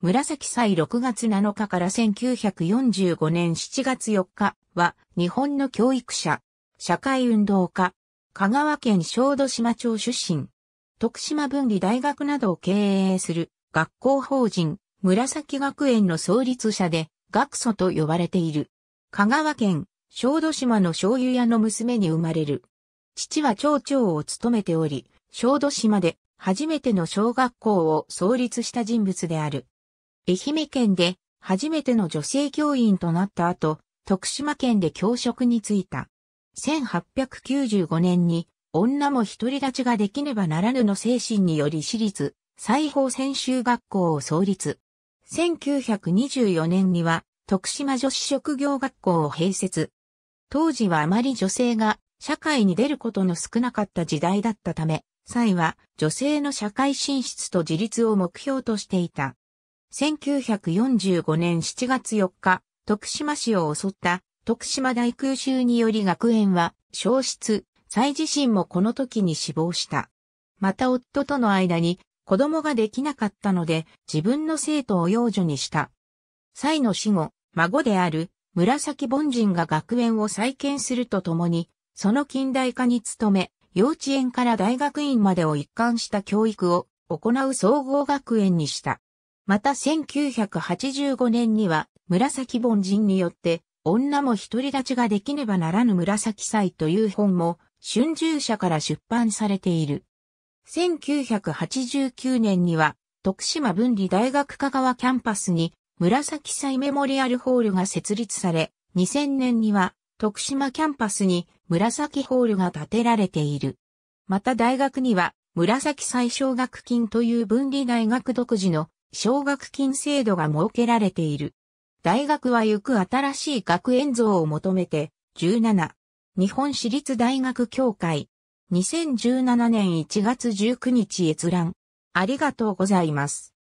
紫祭6月7日から1945年7月4日は日本の教育者、社会運動家、香川県小豆島町出身、徳島分離大学などを経営する学校法人紫学園の創立者で学祖と呼ばれている。香川県小豆島の醤油屋の娘に生まれる。父は町長を務めており、小豆島で初めての小学校を創立した人物である。愛媛県で初めての女性教員となった後、徳島県で教職に就いた。1895年に女も独り立ちができねばならぬの精神により私立西方専修学校を創立。1924年には徳島女子職業学校を併設。当時はあまり女性が社会に出ることの少なかった時代だったため、際は女性の社会進出と自立を目標としていた。1945年7月4日、徳島市を襲った徳島大空襲により学園は消失、妻自身もこの時に死亡した。また夫との間に子供ができなかったので自分の生徒を養女にした。妻の死後、孫である紫凡人が学園を再建するとともに、その近代化に努め、幼稚園から大学院までを一貫した教育を行う総合学園にした。また1985年には紫凡人によって女も独り立ちができねばならぬ紫祭という本も春秋社から出版されている。1989年には徳島文理大学香川キャンパスに紫祭メモリアルホールが設立され、2000年には徳島キャンパスに紫ホールが建てられている。また大学には紫祭奨学金という文理大学独自の奨学金制度が設けられている。大学は行く新しい学園像を求めて、17、日本私立大学協会、2017年1月19日閲覧。ありがとうございます。